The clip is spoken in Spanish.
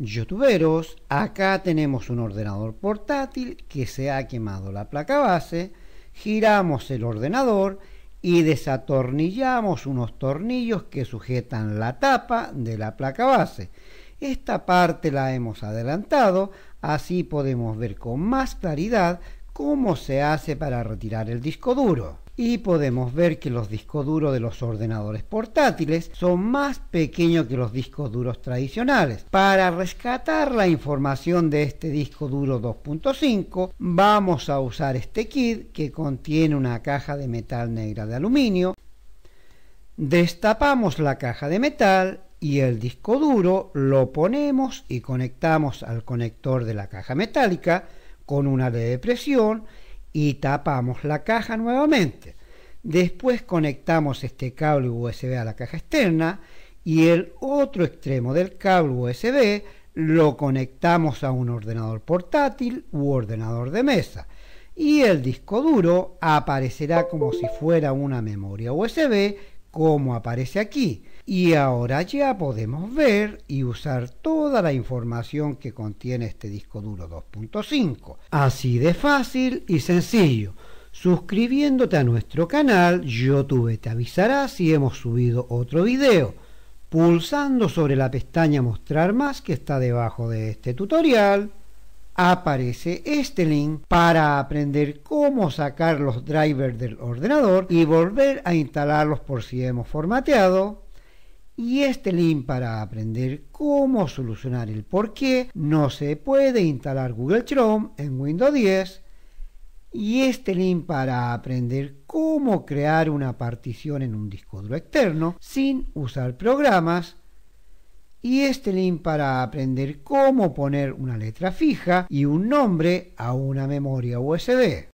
youtuberos, acá tenemos un ordenador portátil que se ha quemado la placa base, giramos el ordenador y desatornillamos unos tornillos que sujetan la tapa de la placa base. Esta parte la hemos adelantado, así podemos ver con más claridad cómo se hace para retirar el disco duro y podemos ver que los discos duros de los ordenadores portátiles son más pequeños que los discos duros tradicionales. Para rescatar la información de este disco duro 2.5 vamos a usar este kit que contiene una caja de metal negra de aluminio. Destapamos la caja de metal y el disco duro lo ponemos y conectamos al conector de la caja metálica con una de presión y tapamos la caja nuevamente. Después conectamos este cable USB a la caja externa y el otro extremo del cable USB lo conectamos a un ordenador portátil u ordenador de mesa y el disco duro aparecerá como si fuera una memoria USB como aparece aquí. Y ahora ya podemos ver y usar toda la información que contiene este disco duro 2.5. Así de fácil y sencillo. Suscribiéndote a nuestro canal, YouTube te avisará si hemos subido otro video. Pulsando sobre la pestaña Mostrar más que está debajo de este tutorial, aparece este link para aprender cómo sacar los drivers del ordenador y volver a instalarlos por si hemos formateado. Y este link para aprender cómo solucionar el por qué no se puede instalar Google Chrome en Windows 10 y este link para aprender cómo crear una partición en un disco duro externo sin usar programas y este link para aprender cómo poner una letra fija y un nombre a una memoria USB.